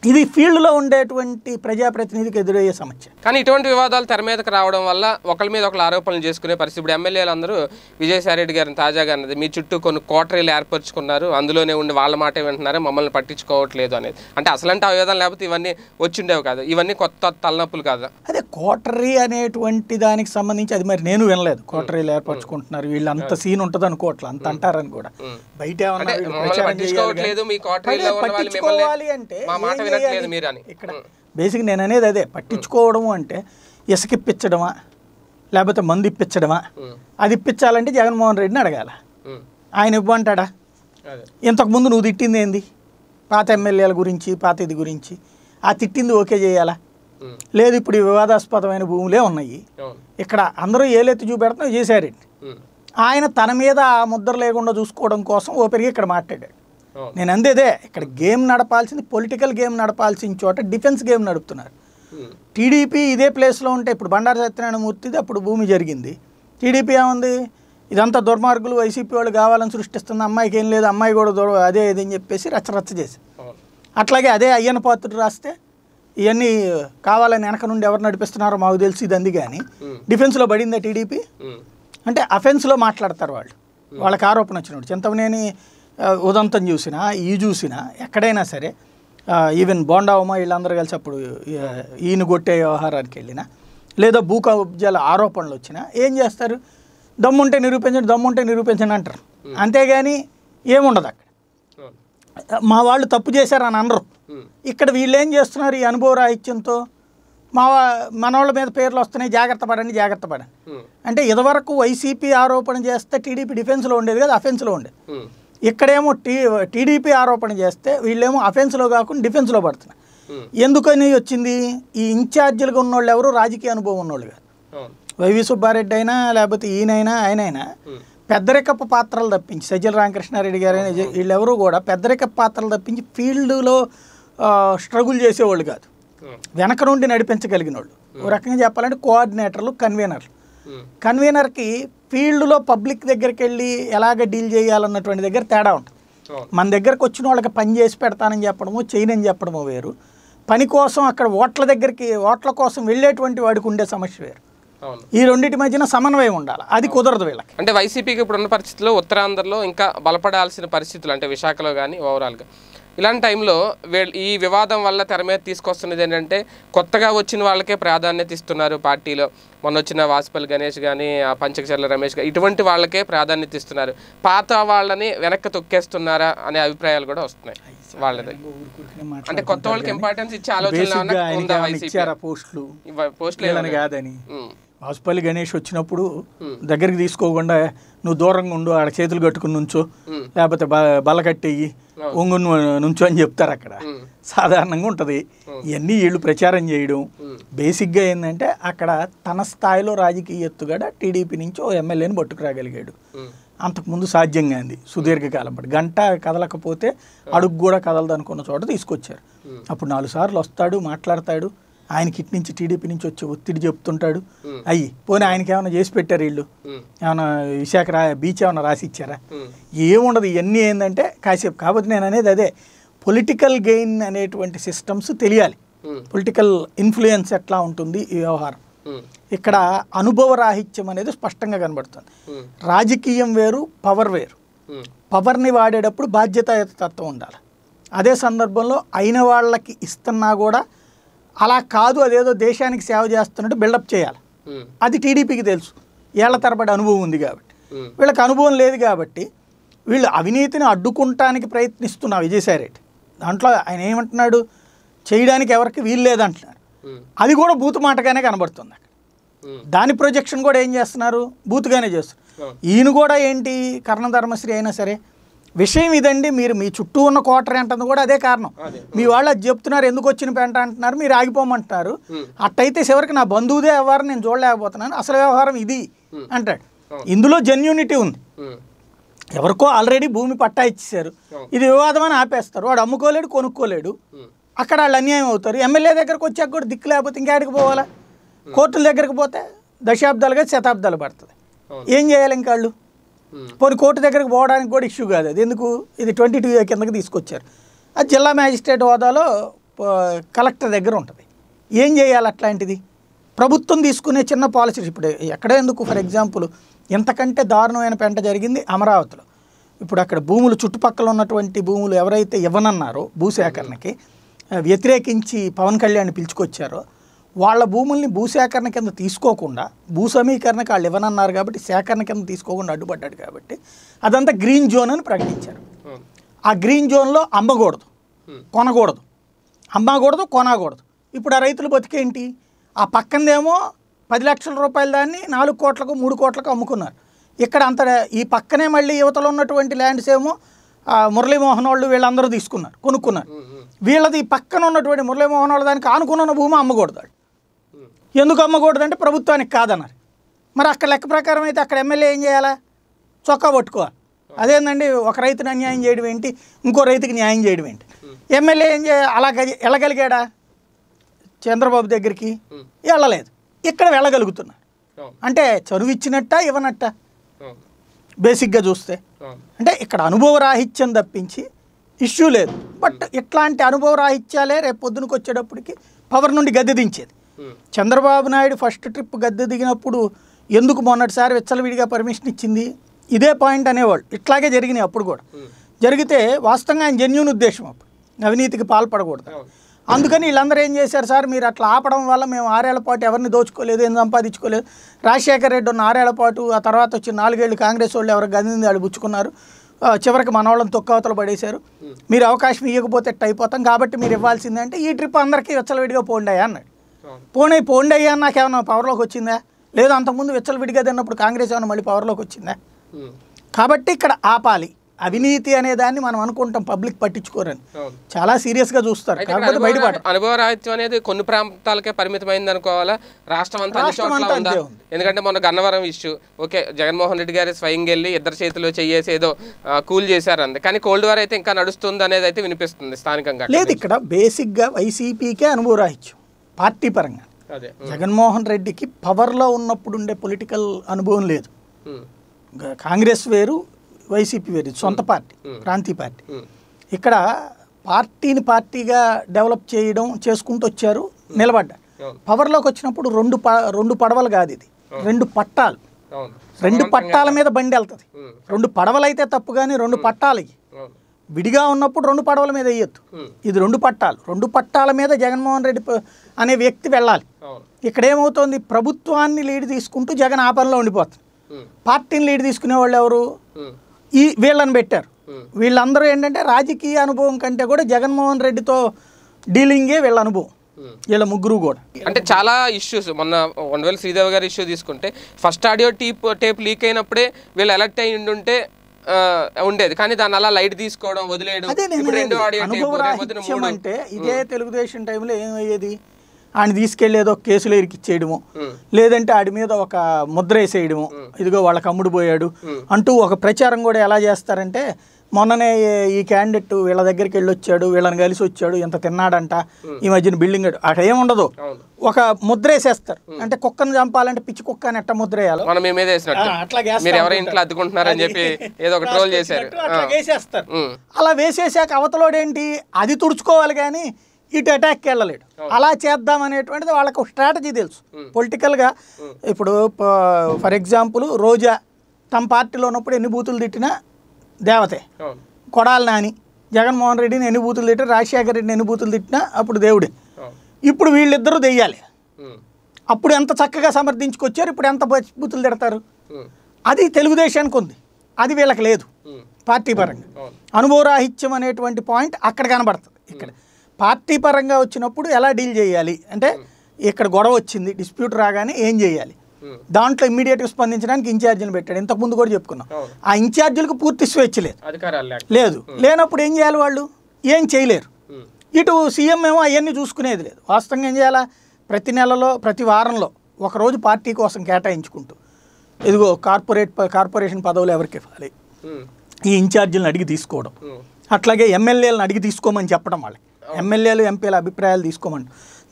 B: ఇది ఫీల్డ్లో ఉండేటువంటి ప్రజాప్రతినిధికి ఎదురయ్యే సమస్య
A: కానీ ఇటువంటి వివాదాలు తెర మీదకి రావడం వల్ల ఒకరి మీద ఒకరు ఆరోపణలు చేసుకునే పరిస్థితి ఇప్పుడు ఎమ్మెల్యేలు అందరూ విజయసాయిరెడ్డి గారిని తాజాగా అన్నది మీ చుట్టూ కొన్ని కోటరీలు ఏర్పరచుకున్నారు అందులోనే ఉండి వాళ్ళ మాట వింటున్నారు మమ్మల్ని పట్టించుకోవట్లేదు అనేది అంటే అసలంటే అవేదాలు లేకపోతే ఇవన్నీ వచ్చిండేవి కాదు ఇవన్నీ కొత్త తలనొప్పులు కాదు
B: అదే కోటరీ అనేటువంటి దానికి సంబంధించి అది మరి నేను వినలేదు కోటరీలు ఏర్పరచుకుంటున్నారు వీళ్ళు అంత సీన్ ఉంటుంది అనుకోవట్లేదు అంత అంటారని కూడా బయట
A: పట్టించుకోవాలి అంటే ఇక్కడ
B: బేసిక్ నేను అనేది అదే పట్టించుకోవడము అంటే ఇసకిప్పించడమా లేకపోతే మందు ఇప్పించడమా అది ఇప్పించాలంటే జగన్మోహన్ రెడ్డిని అడగాల ఆయన ఇవ్వమంటాడా ఇంతకుముందు నువ్వు తిట్టింది ఏంది పాత ఎమ్మెల్యేల గురించి పాత ఇది గురించి ఆ తిట్టింది ఓకే చేయాలా లేదు ఇప్పుడు వివాదాస్పదమైన భూములే ఉన్నాయి ఇక్కడ అందరూ ఏలెత్తి చూపెడుతున్నా చేశారండి ఆయన తన మీద ఆ ముద్ర లేకుండా చూసుకోవడం కోసం ఓపెరిగి ఇక్కడ మాట్లాడాడు నేను అందేదే ఇక్కడ గేమ్ నడపాల్సింది పొలిటికల్ గేమ్ నడపాల్సిన చోట డిఫెన్స్ గేమ్ నడుపుతున్నారు టీడీపీ ఇదే ప్లేస్లో ఉంటే ఇప్పుడు బండారు సత్యనారాయణ మూర్తిది అప్పుడు భూమి జరిగింది టీడీపీ ఏముంది ఇదంతా దుర్మార్గులు వైసీపీ వాళ్ళు కావాలని సృష్టిస్తున్న అమ్మాయికి ఏం లేదు అమ్మాయి కూడా దూడ అదే ఇది అని చెప్పేసి రచ్చరచ్చ చేసి అట్లాగే అదే అయ్యన పాత్రుడు రాస్తే ఇవన్నీ కావాలని వెనక నుండి ఎవరు నడిపిస్తున్నారో మాకు తెలిసి ఇది అంది కానీ డిఫెన్స్లో పడిందా టీడీపీ అంటే అఫెన్స్లో మాట్లాడతారు వాళ్ళు వాళ్ళకి ఆరోపణ వచ్చినప్పుడు చింతవనేని ఉదంతం చూసినా ఈ చూసినా ఎక్కడైనా సరే ఈవెన్ బోండా ఉమా వీళ్ళందరూ కలిసి అప్పుడు ఈయన కొట్టే వ్యవహారానికి వెళ్ళినా లేదా భూకబ్జాల ఆరోపణలు వచ్చినా ఏం చేస్తారు దమ్ముంటే నిరూపించండి దమ్ముంటే నిరూపించండి అంటారు అంతేగాని ఏముండదు అక్కడ మా వాళ్ళు తప్పు చేశారు అని అనరు ఇక్కడ వీళ్ళు ఏం చేస్తున్నారు ఈ అనుభవ రాహిత్యంతో మా మనవాళ్ళ మీద పేర్లు వస్తున్నాయి జాగ్రత్త పడండి జాగ్రత్త పడండి అంటే ఇదివరకు వైసీపీ ఆరోపణ చేస్తే టీడీపీ డిఫెన్స్లో ఉండేది కదా అఫెన్స్లో ఉండేది ఇక్కడేమో టీ టీడీపీ ఆరోపణ చేస్తే వీళ్ళేమో అఫెన్స్లో కాకుండా డిఫెన్స్లో పడుతున్నారు ఎందుకని వచ్చింది ఈ ఇన్ఛార్జీలుగా ఉన్నోళ్ళు ఎవరు రాజకీయ అనుభవం ఉన్నోళ్ళు కాదు వైవి సుబ్బారెడ్డి అయినా లేకపోతే ఈయనైనా ఆయనైనా పెద్దరికప్ప పాత్రలు తప్పించి సజ్జల రామకృష్ణారెడ్డి గారైనా వీళ్ళెవరూ కూడా పెద్దరికప్ప పాత్రలు తప్పించి ఫీల్డ్లో స్ట్రగుల్ చేసేవాళ్ళు కాదు వెనక నుండి నడిపించగలిగిన వాళ్ళు ఒక రకంగా చెప్పాలంటే కోఆర్డినేటర్లు కన్వీనర్లు కన్వీనర్కి ఫీల్డ్లో పబ్లిక్ దగ్గరికి వెళ్ళి ఎలాగ డీల్ చేయాలన్నటువంటి దగ్గర తేడా ఉంటుంది మన దగ్గరకు వచ్చిన వాళ్ళకి పని చేసి పెడతానని చెప్పడము చేయనని చెప్పడము వేరు పని కోసం అక్కడ ఓట్ల దగ్గరికి ఓట్ల కోసం వెళ్ళేటువంటి వాడికి ఉండే సమస్య వేరు ఈ రెండింటి మధ్యన సమన్వయం ఉండాలి అది కుదరదు వీళ్ళకి
A: అంటే వైసీపీకి ఇప్పుడు ఉన్న పరిస్థితుల్లో ఉత్తరాంధ్రలో ఇంకా బలపడాల్సిన పరిస్థితులు అంటే విశాఖలో కానీ ఓవరాల్గా ఇలాంటి టైంలో ఈ వివాదం వల్ల తెర మీద తీసుకొస్తున్నది ఏంటంటే కొత్తగా వచ్చిన వాళ్ళకే ప్రాధాన్యత ఇస్తున్నారు పార్టీలో మొన్న వచ్చిన వాసుపల్లి గణేష్ కానీ పంచకచర్ల రమేష్ కానీ ఇటువంటి వాళ్ళకే ప్రాధాన్యత ఇస్తున్నారు పాత వాళ్ళని వెనక్కి తొక్కేస్తున్నారా అనే అభిప్రాయాలు కూడా వస్తున్నాయి వాళ్ళది అంటే కొత్త వాళ్ళకి ఇంపార్టెన్స్
B: ఇచ్చే ఆలోచన
A: పోస్టులు కాదని
B: వాసుపల్లి గణేష్ వచ్చినప్పుడు దగ్గరికి తీసుకోకుండా నువ్వు దూరంగా ఉండు ఆడ చేతులు కట్టుకుని నుంచో లేకపోతే బల కట్టేయి ఒంగు నుంచో అని చెప్తారు అక్కడ సాధారణంగా ఉంటుంది ఇవన్నీ వీళ్ళు ప్రచారం చేయడం బేసిక్గా ఏంటంటే అక్కడ తన స్థాయిలో రాజకీయ ఎత్తుగడ టీడీపీ నుంచి ఓ ఎమ్మెల్యేని పట్టుకురాగలిగాడు అంతకుముందు సాధ్యంగా అంది సుదీర్ఘకాలం పాటు గంట కదలకపోతే అడుగు కూడా కదలదనుకున్న చోట తీసుకొచ్చారు అప్పుడు నాలుగు సార్లు వస్తాడు మాట్లాడతాడు ఆయనకి ఇటు నుంచి టీడీపీ నుంచి వచ్చే ఒత్తిడి చెప్తుంటాడు అయ్యి పోనీ ఆయనకి ఏమైనా చేసి పెట్టారు వీళ్ళు ఏమైనా విశాఖ రా బీచ్ ఏమైనా రాసి ఇచ్చారా ఏముండదు ఇవన్నీ ఏంటంటే కాసేపు కాబట్టి నేను అనేది అదే పొలిటికల్ గెయిన్ అనేటువంటి సిస్టమ్స్ తెలియాలి పొలిటికల్ ఇన్ఫ్లుయెన్స్ ఎట్లా ఉంటుంది ఈ వ్యవహారం ఇక్కడ అనుభవ రాహిత్యం అనేది స్పష్టంగా కనబడుతుంది రాజకీయం వేరు పవర్ వేరు పవర్ని వాడేటప్పుడు బాధ్యతాయుత తత్వం ఉండాలి అదే సందర్భంలో అయిన వాళ్ళకి ఇస్తున్నా కూడా అలా కాదు అదేదో దేశానికి సేవ చేస్తున్నట్టు బిల్డప్ చేయాలి అది టీడీపీకి తెలుసు ఏళ్ల తరబడి అనుభవం ఉంది కాబట్టి వీళ్ళకి అనుభవం లేదు కాబట్టి వీళ్ళు అవినీతిని అడ్డుకుంటానికి ప్రయత్నిస్తున్న విజయసాయిరెడ్డి దాంట్లో ఆయన ఏమంటున్నాడు చేయడానికి ఎవరికి వీలు లేదంటున్నాడు అది కూడా బూతు మాటగానే కనబడుతుంది అక్కడ దాని ప్రొజెక్షన్ కూడా ఏం చేస్తున్నారు బూతుగానే చేస్తున్నారు ఈయన కూడా ఏంటి కర్ణధర్మశ్రీ అయినా సరే విషయం ఇదండి మీరు మీ చుట్టూ ఉన్న కోటరీ అంటుంది కూడా అదే కారణం మీ వాళ్ళు అది చెప్తున్నారు ఎందుకు వచ్చిన పెంట అంటున్నారు మీరు ఆగిపోమంటున్నారు అట్టయితే చివరికి నా బంధువుదే వ్యవహారం నేను చూడలేకపోతున్నాను అసలు వ్యవహారం ఇది అంటాడు ఇందులో జెన్యూనిటీ ఉంది ఎవరికో ఆల్రెడీ భూమి పట్టా ఇచ్చేశారు ఇది వివాదమని ఆపేస్తారు వాడు అమ్ముకోలేడు కొనుక్కోలేడు అక్కడ వాళ్ళు అన్యాయం అవుతారు ఎమ్మెల్యే దగ్గరకు వచ్చాక కూడా దిక్కు లేకపోతే ఇంకాడికి పోవాలా కోర్టుల దగ్గరికి పోతే దశాబ్దాలుగా శతాబ్దాలు పడుతుంది ఏం చేయాలి ఇంకాళ్ళు Hmm. పోనీ కోర్టు దగ్గరకు పోవడానికి కూడా ఇష్యూ కాదు అది ఎందుకు ఇది ట్వంటీ టూ కిందకి తీసుకొచ్చారు అది జిల్లా మ్యాజిస్ట్రేట్ హోదాలో కలెక్టర్ దగ్గర ఉంటుంది ఏం చేయాలి అట్లాంటిది ప్రభుత్వం తీసుకునే చిన్న పాలసీస్ ఇప్పుడు ఎక్కడ ఎందుకు ఫర్ ఎగ్జాంపుల్ ఎంతకంటే దారుణమైన పెంట జరిగింది అమరావతిలో ఇప్పుడు అక్కడ భూములు చుట్టుపక్కల ఉన్నటువంటి భూములు ఎవరైతే ఇవ్వనన్నారో భూసేకరణకి వ్యతిరేకించి పవన్ కళ్యాణ్ పిలుచుకొచ్చారో వాళ్ళ భూముల్ని భూసేకరణ కింద తీసుకోకుండా భూ సమీకరణకు వాళ్ళు ఇవ్వనన్నారు కాబట్టి సేకరణ కింద తీసుకోకుండా అడ్డుపడ్డాడు కాబట్టి అదంతా గ్రీన్ జోన్ అని ప్రకటించారు ఆ గ్రీన్ జోన్లో అమ్మకూడదు కొనకూడదు అమ్మకూడదు కొనకూడదు ఇప్పుడు ఆ రైతులు బతికేంటి ఆ పక్కందేమో పది లక్షల రూపాయల దాన్ని నాలుగు కోట్లకు మూడు కోట్లకు అమ్ముకున్నారు ఇక్కడ అంత ఈ పక్కనే మళ్ళీ యువతలో ఉన్నటువంటి ల్యాండ్స్ ఏమో మురళీమోహన్ వాళ్ళు వీళ్ళందరూ తీసుకున్నారు కొనుక్కున్నారు వీళ్ళది పక్కన ఉన్నటువంటి మురళీమోహన్ వాళ్ళ దానికి ఆనుకున్న భూమి అమ్మకూడదు ఎందుకు అమ్మకూడదంటే ప్రభుత్వానికి కాదన్నారు మరి అక్కడ లెక్క ప్రకారం అయితే అక్కడ ఎమ్మెల్యే ఏం చేయాలా చొక్కా పట్టుకోవాలి అదేందండి ఒక రైతుని అన్యాయం చేయడం ఏంటి ఇంకో రైతుకి న్యాయం చేయడం ఏంటి ఎమ్మెల్యే ఏం చే అలా వెళ్ళగలిగాడా చంద్రబాబు దగ్గరికి వెళ్ళలేదు ఇక్కడ వెళ్ళగలుగుతున్నాడు అంటే చదువు ఇచ్చినట్ట ఇవ్వనట్ట బేసిక్గా చూస్తే అంటే ఇక్కడ అనుభవ రాహిత్యం తప్పించి ఇష్యూ లేదు బట్ ఇట్లాంటి అనుభవ రాహిత్యాలే రేపు పొద్దునకు వచ్చేటప్పటికి పవర్ నుండి గద్దె దించేది చంద్రబాబు నాయుడు ఫస్ట్ ట్రిప్ గద్దె దిగినప్పుడు ఎందుకు మొన్నటిసారి విచ్చలవిడిగా పర్మిషన్ ఇచ్చింది ఇదే పాయింట్ అనేవాళ్ళు ఇట్లాగే జరిగినాయి అప్పుడు కూడా జరిగితే వాస్తవంగా ఆయన జెన్యున్ ఉద్దేశం అప్పుడు అవినీతికి పాల్పడకూడదు అందుకని వీళ్ళందరూ ఏం చేశారు సార్ మీరు అట్లా ఆపడం వల్ల మేము ఆరేళ్ల పాటు ఎవరిని దోచుకోలేదు ఏం సంపాదించుకోలేదు రాజశేఖర రెడ్డి ఉన్న ఆరేళ్ల పాటు ఆ తర్వాత వచ్చి నాలుగేళ్ళు కాంగ్రెస్ వాళ్ళు ఎవరు గదింది వాళ్ళు పుచ్చుకున్నారు చివరికి మన వాళ్ళని తొక్కవతలు పడేశారు మీరు అవకాశం ఇవ్వకపోతే అయిపోతాం కాబట్టి మీరు ఇవ్వాల్సిందంటే ఈ ట్రిప్ అందరికీ వెచ్చలవిడిగా పోండాయా అన్నాడు పోనీ పోండి అయ్యా నాకు ఏమైనా పవర్లోకి వచ్చిందా లేదు అంతకుముందు విడిగా తిన్నప్పుడు కాంగ్రెస్ ఏమైనా మళ్ళీ పవర్లోకి వచ్చిందా కాబట్టి ఇక్కడ ఆపాలి అవినీతి అనే దాన్ని మనం అనుకుంటాం పబ్లిక్ పట్టించుకోరని చాలా సీరియస్ గా చూస్తారు
A: అనుభవ రాహిత్యం అనేది కొన్ని ప్రాంతాలకే పరిమితమైంది అనుకోవాలా రాష్ట్రం అంతా ఎందుకంటే మొన్న గన్నవరం ఇష్యూ ఓకే జగన్మోహన్ రెడ్డి గారు స్వయంగా వెళ్ళి ఇద్దరు చేతిలో చేయేసి ఏదో కూల్ చేశారంది కానీ కోల్డ్ వార్ అయితే ఇంకా నడుస్తుంది అనేది అయితే వినిపిస్తుంది స్థానికంగా లేదు
B: ఇక్కడ బేసిక్ గా వైసీపీకే రాహిత్యం పార్టీ పరంగా జగన్మోహన్ రెడ్డికి పవర్లో ఉన్నప్పుడు ఉండే పొలిటికల్ అనుభవం లేదు కాంగ్రెస్ వేరు వైసీపీ వేరు సొంత పార్టీ ప్రాంతీయ పార్టీ ఇక్కడ పార్టీని పార్టీగా డెవలప్ చేయడం చేసుకుంటూ వచ్చారు నిలబడ్డా పవర్లోకి వచ్చినప్పుడు రెండు రెండు పడవలు కాదు ఇది రెండు పట్టాలు
C: రెండు పట్టాల మీద
B: బండి వెళ్తుంది రెండు పడవలు అయితే తప్పు కానీ రెండు పట్టాలకి విడిగా ఉన్నప్పుడు రెండు పడవల మీద వేయొద్దు ఇది రెండు పట్టాలు రెండు పట్టాల మీద జగన్మోహన్ రెడ్డి అనే వ్యక్తి వెళ్ళాలి ఇక్కడ ప్రభుత్వాన్ని లీడ్ తీసుకుంటూ జగన్ ఆ పనిలో ఉండిపోతుంది పార్టీని లీడ్ తీసుకునే వాళ్ళు ఎవరు ఈ వీళ్ళని పెట్టారు వీళ్ళందరూ ఏంటంటే రాజకీయ అనుభవం కంటే కూడా జగన్మోహన్ రెడ్డితో డీలింగే వీళ్ళ అనుభవం వీళ్ళ ముగ్గురు కూడా
A: అంటే చాలా ఇష్యూస్ మొన్న వండవేలు శ్రీదేవి గారి ఇష్యూ తీసుకుంటే first audio tape tape leak అయినప్పుడే వీళ్ళు ఎలక్ట్ అయ్యి ఉంటే ఉండేది కానీ దాని అలా లైట్ తీసుకోవడం వదిలేయడం అంటే hmm. ఇదే
B: తెలుగుదేశం టైంలో ఏమయ్యేది ఆయన తీసుకెళ్లి ఏదో కేసులో ఇరికిచ్చేయడము hmm. లేదంటే ఆడి మీద ఒక ముద్ర వేసేయడము hmm. ఇదిగో వాళ్ళకి అమ్ముడు పోయాడు అంటూ ఒక ప్రచారం కూడా ఎలా చేస్తారంటే మొన్ననే ఈ క్యాండిడేట్ వీళ్ళ దగ్గరికి వెళ్ళి వచ్చాడు వీళ్ళని కలిసి వచ్చాడు ఎంత తిన్నాడంట ఈ మధ్యన బిల్డింగ్ అక్కడ ఏమి ఉండదు ఒక ముద్ర వేసేస్తారు అంటే కుక్కను చంపాలంటే పిచ్చి కుక్క అని ఎట్ట ముద్ర
A: వేయాలి ఎవరో చెప్పి వేసేస్తారు
B: అలా వేసేసాక అవతలోడేంటి అది తుడుచుకోవాలి కానీ ఇటు అటాక్ వెళ్ళలేడు అలా చేద్దాం అనేటువంటిది వాళ్ళకు స్ట్రాటజీ తెలుసు పొలిటికల్గా ఇప్పుడు ఫర్ ఎగ్జాంపుల్ రోజా తమ పార్టీలో ఉన్నప్పుడు ఎన్ని బూతులు తిట్టినా దేవతే కొడాలి నాని జగన్మోహన్ రెడ్డిని ఎన్ని బూతులు తిట్టిన రాజశేఖర రెడ్డిని ఎన్ని బూతులు తిట్టినా అప్పుడు దేవుడే ఇప్పుడు వీళ్ళిద్దరూ దెయ్యాలి అప్పుడు ఎంత చక్కగా సమర్థించుకొచ్చారు ఇప్పుడు ఎంత బూతులు తిడతారు అది తెలుగుదేశానికి ఉంది అది వీళ్ళకి లేదు పార్టీ పరంగా అనుభవరాహిత్యం అనేటువంటి పాయింట్ అక్కడ కనబడుతుంది ఇక్కడ పార్టీ పరంగా వచ్చినప్పుడు ఎలా డీల్ చేయాలి అంటే ఇక్కడ గొడవ వచ్చింది డిస్ప్యూట్ రాగానే ఏం చేయాలి దాంట్లో ఇమ్మీడియట్గా స్పందించడానికి ఇన్ఛార్జీలు పెట్టాడు ఇంతకుముందు కూడా చెప్పుకున్నాం ఆ ఇన్ఛార్జీలకు పూర్తి స్వేచ్ఛ లేదు లేదు లేనప్పుడు ఏం చేయాలి వాళ్ళు ఏం చేయలేరు ఇటు సీఎం ఏమో అవన్నీ చూసుకునేది లేదు వాస్తవంగా ఏం చేయాలా ప్రతి నెలలో ప్రతి వారంలో ఒకరోజు పార్టీ కోసం కేటాయించుకుంటూ ఇదిగో కార్పొరేట్ కార్పొరేషన్ పదవులు ఎవరికి ఇవ్వాలి ఈ ఇన్ఛార్జీలను అడిగి తీసుకోవడం అట్లాగే ఎమ్మెల్యేలను అడిగి తీసుకోమని చెప్పడం వాళ్ళకి ఎమ్మెల్యేలు ఎంపీల అభిప్రాయాలు తీసుకోమని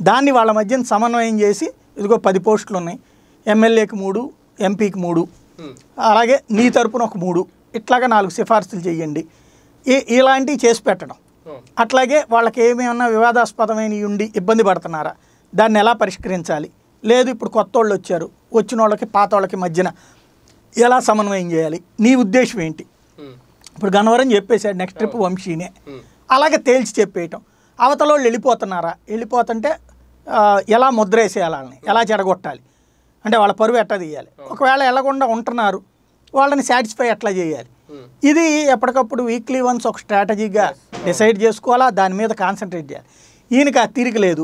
B: దాన్ని వాళ్ళ మధ్యన సమన్వయం చేసి ఇదిగో పది పోస్టులు ఉన్నాయి ఎమ్మెల్యేకి మూడు ఎంపీకి మూడు అలాగే నీ తరపున ఒక మూడు ఇట్లాగా నాలుగు సిఫార్సులు చేయండి ఇలాంటివి చేసి పెట్టడం అట్లాగే వాళ్ళకి ఏమేమన్నా వివాదాస్పదమైన ఉండి ఇబ్బంది పడుతున్నారా దాన్ని ఎలా పరిష్కరించాలి లేదు ఇప్పుడు కొత్త వాళ్ళు వచ్చారు వచ్చిన వాళ్ళకి పాత వాళ్ళకి మధ్యన ఎలా సమన్వయం చేయాలి నీ ఉద్దేశం ఏంటి ఇప్పుడు గన్నవరం చెప్పేశాడు నెక్స్ట్ ట్రిప్ వంశీనే అలాగే తేల్చి చెప్పేయటం అవతల వాళ్ళు వెళ్ళిపోతున్నారా వెళ్ళిపోతుంటే ఎలా ముద్రేసేయాలని ఎలా చెడగొట్టాలి అంటే వాళ్ళ పరువు ఎట్లా తీయాలి ఒకవేళ వెళ్ళకుండా ఉంటున్నారు వాళ్ళని సాటిస్ఫై ఎట్లా చేయాలి ఇది ఎప్పటికప్పుడు వీక్లీ వన్స్ ఒక స్ట్రాటజీగా డిసైడ్ చేసుకోవాలా దాని మీద కాన్సన్ట్రేట్ చేయాలి ఈయనకి ఆ తీరిక లేదు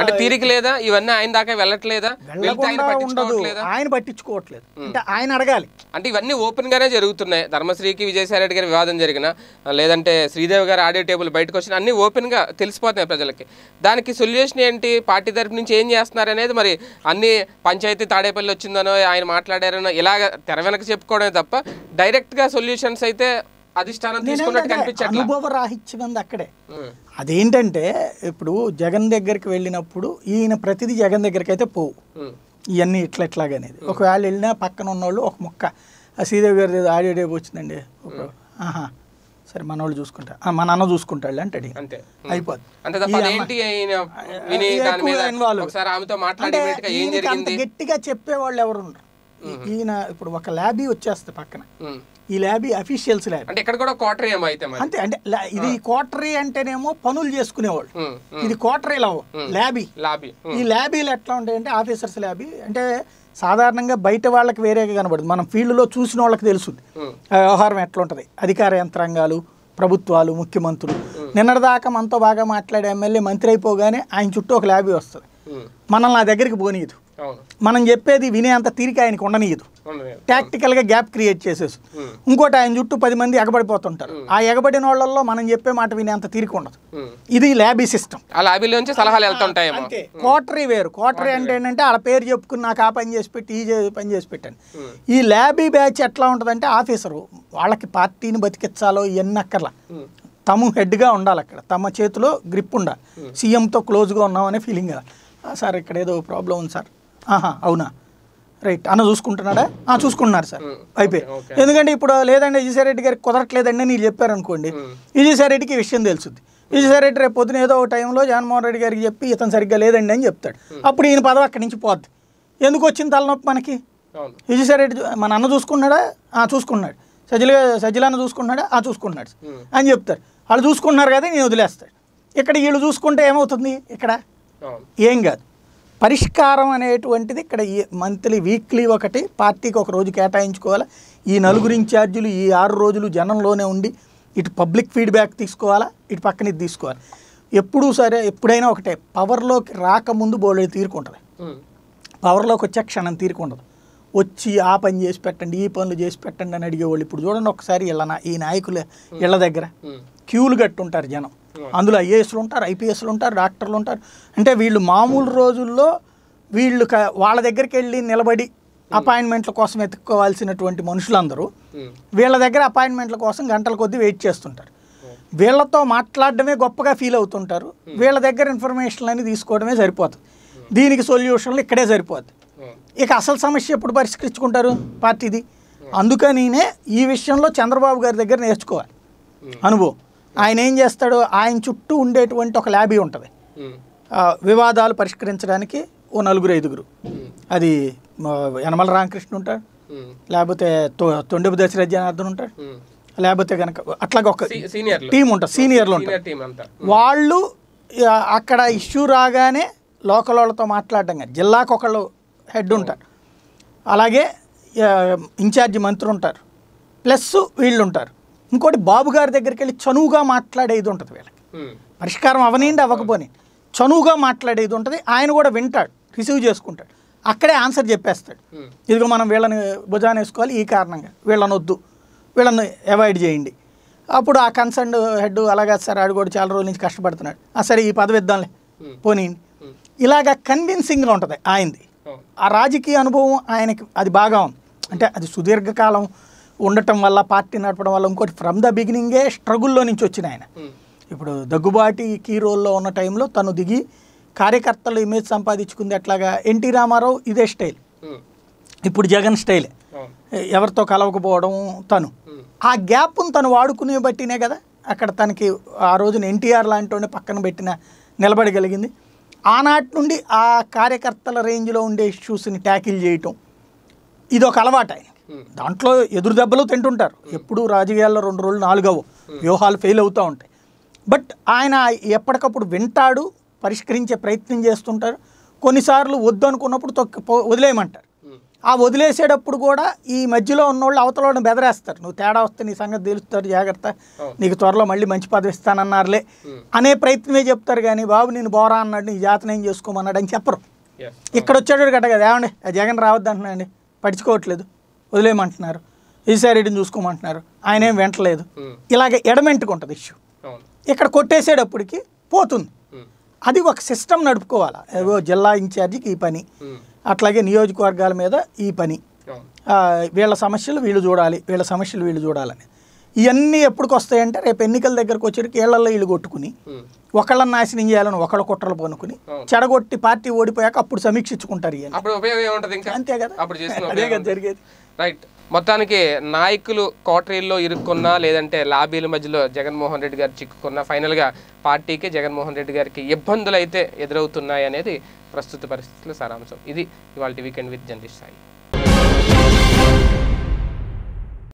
B: అంటే తీరిక లేదా
A: ఇవన్నీ ఆయన దాకా వెళ్ళట్లేదా ఆయన
B: పట్టించుకోవట్లేదు అంటే ఆయన
A: అడగాలి అంటే ఇవన్నీ ఓపెన్ గానే జరుగుతున్నాయి ధర్మశ్రీకి విజయసాయిరెడ్డి గారి వివాదం జరిగిన లేదంటే శ్రీదేవి గారు ఆడియో టేబుల్ బయటకు వచ్చిన అన్ని ఓపెన్ గా తెలిసిపోతున్నాయి ప్రజలకి దానికి సొల్యూషన్ ఏంటి పార్టీ తరపు నుంచి ఏం చేస్తున్నారు అనేది మరి అన్ని పంచాయతీ తాడేపల్లి వచ్చిందనో ఆయన మాట్లాడారనో ఇలాగ తెర వెనక చెప్పుకోవడమే తప్ప డైరెక్ట్ గా సొల్యూషన్స్ అయితే అనుభవ
B: రాహిత్యం ఉంది అక్కడే అదేంటంటే ఇప్పుడు జగన్ దగ్గరికి వెళ్ళినప్పుడు ఈయన ప్రతిదీ జగన్ దగ్గరికి అయితే పోవు ఇవన్నీ ఇట్లా ఇట్లాగనేది ఒకవేళ వెళ్ళినా పక్కన ఉన్నోళ్ళు ఒక ముక్క శ్రీదేవి గారి ఆడియో టేప్ వచ్చిందండి ఆహా సరే మన వాళ్ళు చూసుకుంటా మా నాన్న చూసుకుంటాడు అంటే అయిపోతుంది
A: గట్టిగా చెప్పేవాళ్ళు ఎవరు
B: ఈయన ఇప్పుడు ఒక ల్యాబీ వచ్చేస్తే పక్కన ఈ ల్యాబ్ అఫీషియల్స్ ల్యాబ్ అంటే
A: ఇక్కడ కూడా క్వార్టరీ ఏమో అయితే అంతే
B: అంటే ఇది క్వార్టరీ అంటేనేమో పనులు చేసుకునేవాళ్ళు
A: ఇది క్వార్టరీ లవ్ ల్యాబీ ల్యాబీ ఈ ల్యాబీలు
B: ఎట్లా ఉంటాయంటే ఆఫీసర్స్ ల్యాబీ అంటే సాధారణంగా బయట వాళ్ళకి వేరేగా కనబడుతుంది మనం ఫీల్డ్లో చూసిన వాళ్ళకి తెలుస్తుంది వ్యవహారం ఎట్లా ఉంటుంది అధికార యంత్రాంగాలు ప్రభుత్వాలు ముఖ్యమంత్రులు నిన్నటిదాకా మనతో బాగా మాట్లాడే ఎమ్మెల్యే మంత్రి అయిపోగానే ఆయన చుట్టూ ఒక ల్యాబీ వస్తుంది మనల్ని నా దగ్గరికి పోనీయదు మనం చెప్పేది వినే అంత తీరిక ఆయనకు ఉండనీయదు టాక్టికల్గా గ్యాప్ క్రియేట్ చేసేసి ఇంకోటి ఆయన చుట్టూ పది మంది ఎగబడిపోతుంటారు ఆ ఎగబడిన వాళ్ళల్లో మనం చెప్పే మాట వినే అంత తీరిక ఉండదు ఇది ల్యాబీ సిస్టమ్
A: నుంచి
B: కోటరీ వేరు కోటరీ అంటే ఏంటంటే వాళ్ళ పేరు చెప్పుకుని నాకు ఆ పని చేసి పెట్టి ఈ పని చేసి పెట్టాను ఈ ల్యాబీ బ్యాచ్ ఎట్లా ఉంటుందంటే ఆఫీసరు వాళ్ళకి పార్టీని బతికించాలో ఇవన్నీ అక్కర్లా తము హెడ్గా ఉండాలి అక్కడ తమ చేతిలో గ్రిప్ ఉండాలి సీఎంతో క్లోజ్గా ఉన్నామనే ఫీలింగ్ కదా సార్ ఇక్కడ ఏదో ప్రాబ్లం ఉంది సార్ ఆహా అవునా రైట్ అన్న చూసుకుంటున్నాడా చూసుకుంటున్నారు సార్ అయిపోయి ఎందుకంటే ఇప్పుడు లేదండి విజయసాయిరెడ్డి గారికి కుదరట్లేదండి నేను చెప్పారు అనుకోండి విజయసాయిరెడ్డికి విషయం తెలుసుద్ది విజయసాయిరెడ్డి రేపు పొద్దున ఏదో ఒక టైంలో జగన్మోహన్ రెడ్డి గారికి చెప్పి ఇతను సరిగ్గా లేదండి అని చెప్తాడు అప్పుడు ఈయన పదవి అక్కడి నుంచి పోద్ది ఎందుకు వచ్చింది తలనొప్పి మనకి విజయసాయిరెడ్డి మన అన్న చూసుకున్నాడా చూసుకున్నాడు సజ్జల సజిల అన్న చూసుకున్నాడా ఆ చూసుకున్నాడు అని చెప్తారు వాళ్ళు చూసుకున్నారు కదా నేను వదిలేస్తాడు ఇక్కడ వీళ్ళు చూసుకుంటే ఏమవుతుంది ఇక్కడ ఏం కాదు పరిష్కారం అనేటువంటిది ఇక్కడ మంత్లీ వీక్లీ ఒకటి పార్టీకి ఒక రోజు కేటాయించుకోవాలి ఈ నలుగురు ఇన్ఛార్జీలు ఈ ఆరు రోజులు జనంలోనే ఉండి ఇటు పబ్లిక్ ఫీడ్బ్యాక్ తీసుకోవాలా ఇటు పక్కన తీసుకోవాలి ఎప్పుడూ సరే ఎప్పుడైనా ఒకటే పవర్లోకి రాకముందు బోర్డు తీరుకుంటుంది పవర్లోకి వచ్చే క్షణం తీరుకుంటుంది వచ్చి ఆ పని చేసి పెట్టండి ఈ పనులు చేసి పెట్టండి అని అడిగేవాళ్ళు ఇప్పుడు చూడండి ఒకసారి వీళ్ళ ఈ నాయకులు ఇళ్ళ దగ్గర క్యూలు కట్టుంటారు జనం అందులో ఐఏఎస్లు ఉంటారు ఐపీఎస్లు ఉంటారు డాక్టర్లు ఉంటారు అంటే వీళ్ళు మామూలు రోజుల్లో వీళ్ళు వాళ్ళ దగ్గరికి వెళ్ళి నిలబడి అపాయింట్మెంట్ల కోసం ఎత్తుక్కోవాల్సినటువంటి మనుషులందరూ వీళ్ళ దగ్గర అపాయింట్మెంట్ల కోసం గంటల కొద్దీ వెయిట్ చేస్తుంటారు వీళ్ళతో మాట్లాడడమే గొప్పగా ఫీల్ అవుతుంటారు వీళ్ళ దగ్గర ఇన్ఫర్మేషన్ అని తీసుకోవడమే సరిపోతుంది దీనికి సొల్యూషన్లు ఇక్కడే సరిపోద్ది ఇక అసలు సమస్య ఎప్పుడు పరిష్కరించుకుంటారు పార్టీది అందుకనినే ఈ విషయంలో చంద్రబాబు గారి దగ్గర నేర్చుకోవాలి అనుభవం ఆయన ఏం చేస్తాడు ఆయన చుట్టూ ఉండేటువంటి ఒక ల్యాబీ ఉంటుంది వివాదాలు పరిష్కరించడానికి ఓ నలుగురు ఐదుగురు అది యనమల రామకృష్ణ ఉంటాడు లేకపోతే తొండపు దశరథ జనార్దన్ ఉంటాడు లేకపోతే కనుక అట్లాగే ఒక టీం ఉంటుంది సీనియర్లు ఉంటారు వాళ్ళు అక్కడ ఇష్యూ రాగానే లోకల్ వాళ్ళతో మాట్లాడడం కానీ జిల్లాకు ఒకళ్ళు హెడ్ ఉంటారు అలాగే ఇన్ఛార్జి మంత్రి ఉంటారు ప్లస్ వీళ్ళు ఉంటారు ఇంకోటి బాబు గారి దగ్గరికి వెళ్ళి చనువుగా మాట్లాడేది ఉంటుంది వీళ్ళకి పరిష్కారం అవనీయండి అవ్వకపోని చనువుగా మాట్లాడేది ఉంటుంది ఆయన కూడా వింటాడు రిసీవ్ చేసుకుంటాడు అక్కడే ఆన్సర్ చెప్పేస్తాడు ఇదిగో మనం వీళ్ళని భుజాన్ని వేసుకోవాలి ఈ కారణంగా వీళ్ళని వద్దు వీళ్ళని అవాయిడ్ చేయండి అప్పుడు ఆ కన్సర్న్ హెడ్ అలాగే సార్ ఆడు కూడా చాలా రోజుల నుంచి కష్టపడుతున్నాడు ఆ సరే ఈ పదవి ఇద్దాంలే పోనీ ఇలాగ కన్విన్సింగ్ ఉంటుంది ఆయనది ఆ రాజకీయ అనుభవం ఆయనకి అది బాగా ఉంది అంటే అది సుదీర్ఘకాలం ఉండటం వల్ల పార్టీ నడపడం వల్ల ఇంకోటి ఫ్రమ్ ద బిగినింగే స్ట్రగుల్లో నుంచి వచ్చిన ఆయన hmm. ఇప్పుడు దగ్గుబాటి కీ రోల్లో ఉన్న టైంలో తను దిగి కార్యకర్తలు ఇమేజ్ సంపాదించుకుంది అట్లాగా ఎన్టీ రామారావు ఇదే స్టైల్ hmm. ఇప్పుడు జగన్ స్టైల్ hmm. ఎవరితో కలవకపోవడం తను ఆ గ్యాప్ను తను వాడుకునే బట్టినే కదా అక్కడ తనకి ఆ రోజున ఎన్టీఆర్ లాంటి పక్కన పెట్టిన నిలబడగలిగింది ఆనాటి నుండి ఆ కార్యకర్తల రేంజ్లో ఉండే ఇష్యూస్ని ట్యాకిల్ చేయటం ఇదొక అలవాటు ఆయన దాంట్లో ఎదురు దెబ్బలు తింటుంటారు ఎప్పుడు రాజకీయాల్లో రెండు రోజులు నాలుగవ వ్యూహాలు ఫెయిల్ అవుతూ ఉంటాయి బట్ ఆయన ఎప్పటికప్పుడు వింటాడు పరిష్కరించే ప్రయత్నం చేస్తుంటారు కొన్నిసార్లు వద్దు అనుకున్నప్పుడు తొక్కి వదిలేయమంటారు ఆ వదిలేసేటప్పుడు కూడా ఈ మధ్యలో ఉన్నోళ్ళు అవతలని బెదరేస్తారు నువ్వు తేడా వస్తే నీ సంగతి తెలుస్తారు జాగ్రత్త నీకు త్వరలో మళ్ళీ మంచి పదవి ఇస్తానన్నారులే అనే ప్రయత్నమే చెప్తారు కానీ బాబు నేను బోరా అన్నాడు నీ జాతన ఏం చేసుకోమన్నాడు అని చెప్పరు ఇక్కడ వచ్చాడు కదా కదా ఏమండి జగన్ రావద్దు అంటున్నాండి పడుచుకోవట్లేదు వదిలేయమంటున్నారు ఈసారి ఇటుని చూసుకోమంటున్నారు ఆయన ఏం వెంటలేదు ఇలాగే ఉంటుంది ఇష్యూ ఇక్కడ కొట్టేసేటప్పటికి పోతుంది అది ఒక సిస్టమ్ నడుపుకోవాలి ఏదో జిల్లా ఇన్ఛార్జికి ఈ పని అట్లాగే నియోజకవర్గాల మీద ఈ పని వీళ్ళ సమస్యలు వీళ్ళు చూడాలి వీళ్ళ సమస్యలు వీళ్ళు చూడాలని ఇవన్నీ ఎప్పటికి వస్తాయంటే రేపు ఎన్నికల దగ్గరకు వచ్చేటికి ఏళ్లలో వీళ్ళు కొట్టుకుని ఒకళ్ళని నాశనం చేయాలని ఒకళ్ళ కుట్రలు పనుకుని చెడగొట్టి పార్టీ ఓడిపోయాక అప్పుడు సమీక్షించుకుంటారు
A: అంతే కదా అదే కదా జరిగేది రైట్ మొత్తానికి నాయకులు కోటరీల్లో ఇరుక్కున్నా లేదంటే లాబీల మధ్యలో జగన్మోహన్ రెడ్డి గారు చిక్కుకున్నా ఫైనల్గా పార్టీకి జగన్మోహన్ రెడ్డి గారికి ఇబ్బందులు అయితే ఎదురవుతున్నాయి అనేది ప్రస్తుత పరిస్థితుల సారాంశం ఇది ఇవాళ వీకెండ్ విత్ జర్నలిస్ట్ సాయి